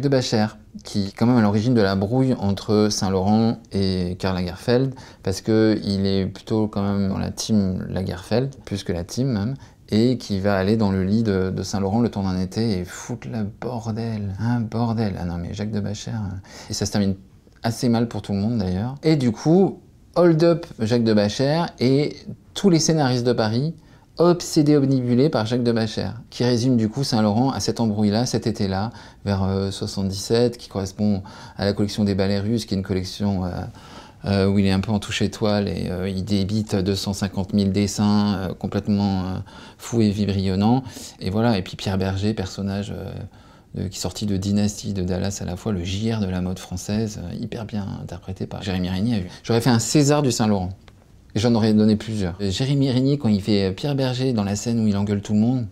de Bacher, qui est quand même à l'origine de la brouille entre Saint-Laurent et Karl Lagerfeld, parce qu'il est plutôt quand même dans la team Lagerfeld, plus que la team même, et qui va aller dans le lit de, Saint-Laurent le temps d'un été et foutre la bordel, un hein, bordel. Ah non mais Jacques de Bacher. Euh, et ça se termine assez mal pour tout le monde d'ailleurs. Et du coup, hold up Jacques de Bacher et tous les scénaristes de Paris obsédé, omnibulé par Jacques de Machère, qui résume du coup Saint-Laurent à cet embrouille-là, cet été-là, vers 77, euh, qui correspond à la collection des ballets russes, qui est une collection euh, euh, où il est un peu en touche étoile et il débite 250 000 dessins complètement fous et vibrillonnants. Et voilà, et puis Pierre Berger, personnage qui sortit de Dynastie de Dallas à la fois, le JR de la mode française, hyper bien interprété par Jérémy Régnier. J'aurais fait un César du Saint-Laurent. J'en aurais donné plusieurs. Jérémy Régnier, quand il fait Pierre Berger dans la scène où il engueule tout le monde,